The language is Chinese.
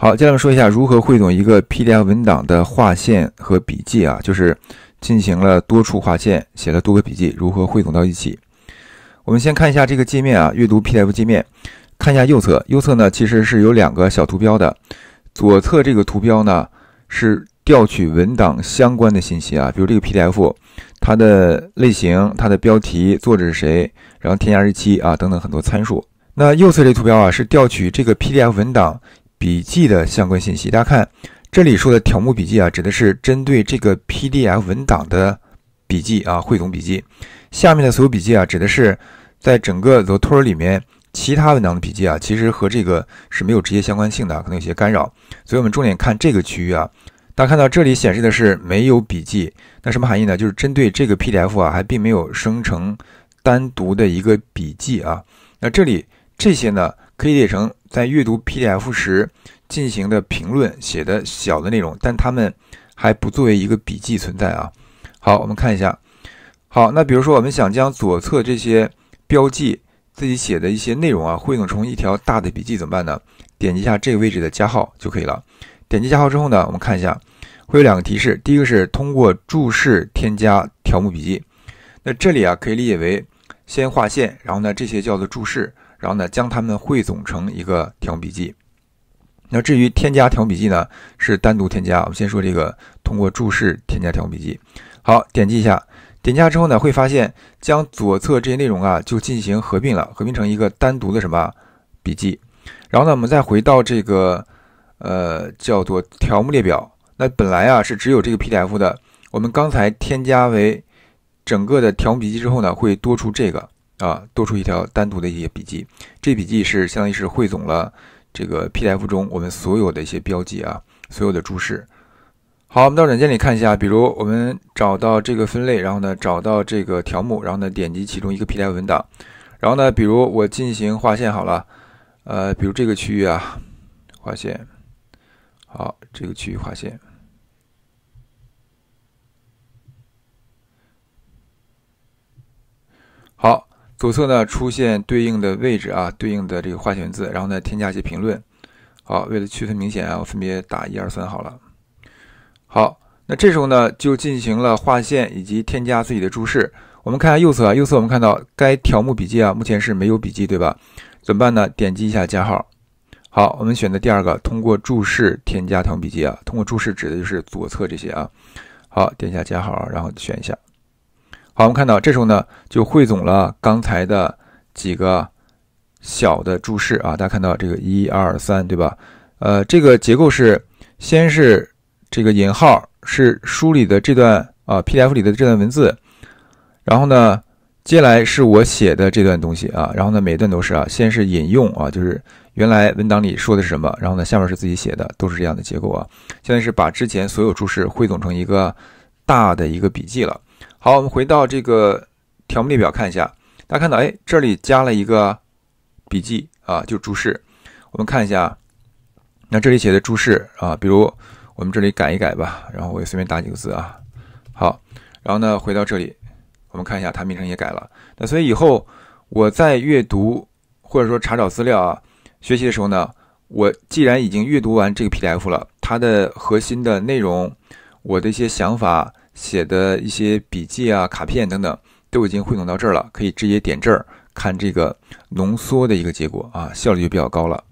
好，接下来说一下如何汇总一个 PDF 文档的划线和笔记啊，就是进行了多处划线，写了多个笔记，如何汇总到一起？我们先看一下这个界面啊，阅读 PDF 界面，看一下右侧，右侧呢其实是有两个小图标的，左侧这个图标呢是调取文档相关的信息啊，比如这个 PDF 它的类型、它的标题、作者是谁，然后添加日期啊等等很多参数。那右侧这图标啊是调取这个 PDF 文档。笔记的相关信息，大家看这里说的条目笔记啊，指的是针对这个 PDF 文档的笔记啊，汇总笔记。下面的所有笔记啊，指的是在整个 n o t e r e 里面其他文档的笔记啊，其实和这个是没有直接相关性的可能有些干扰，所以我们重点看这个区域啊。大家看到这里显示的是没有笔记，那什么含义呢？就是针对这个 PDF 啊，还并没有生成单独的一个笔记啊。那这里这些呢？可以理解成在阅读 PDF 时进行的评论写的小的内容，但他们还不作为一个笔记存在啊。好，我们看一下。好，那比如说我们想将左侧这些标记自己写的一些内容啊汇总成一条大的笔记怎么办呢？点击一下这个位置的加号就可以了。点击加号之后呢，我们看一下会有两个提示，第一个是通过注释添加条目笔记，那这里啊可以理解为先划线，然后呢这些叫做注释。然后呢，将它们汇总成一个条目笔记。那至于添加条目笔记呢，是单独添加。我们先说这个通过注释添加条目笔记。好，点击一下，点击之后呢，会发现将左侧这些内容啊，就进行合并了，合并成一个单独的什么笔记。然后呢，我们再回到这个呃叫做条目列表。那本来啊是只有这个 PDF 的，我们刚才添加为整个的条目笔记之后呢，会多出这个。啊，多出一条单独的一些笔记。这笔记是相当于是汇总了这个 PDF 中我们所有的一些标记啊，所有的注释。好，我们到软件里看一下，比如我们找到这个分类，然后呢找到这个条目，然后呢点击其中一个 PDF 文档，然后呢，比如我进行划线好了，呃，比如这个区域啊，划线，好，这个区域划线，好。左侧呢出现对应的位置啊，对应的这个划选文字，然后呢添加一些评论。好，为了区分明显啊，我分别打一、二、三好了。好，那这时候呢就进行了划线以及添加自己的注释。我们看下右侧啊，右侧我们看到该条目笔记啊目前是没有笔记对吧？怎么办呢？点击一下加号。好，我们选择第二个，通过注释添加条目笔记啊。通过注释指的就是左侧这些啊。好，点一下加号，然后选一下。好，我们看到这时候呢，就汇总了刚才的几个小的注释啊。大家看到这个一二三，对吧？呃，这个结构是先是这个引号是书里的这段啊，PDF 里的这段文字，然后呢，接下来是我写的这段东西啊。然后呢，每一段都是啊，先是引用啊，就是原来文档里说的是什么，然后呢，下面是自己写的，都是这样的结构啊。现在是把之前所有注释汇总成一个大的一个笔记了。好，我们回到这个条目列表看一下，大家看到，哎，这里加了一个笔记啊，就注释。我们看一下，那这里写的注释啊，比如我们这里改一改吧，然后我随便打几个字啊。好，然后呢，回到这里，我们看一下，它名称也改了。那所以以后我在阅读或者说查找资料啊、学习的时候呢，我既然已经阅读完这个 PDF 了，它的核心的内容，我的一些想法。写的一些笔记啊、卡片等等，都已经汇总到这儿了，可以直接点这儿看这个浓缩的一个结果啊，效率就比较高了。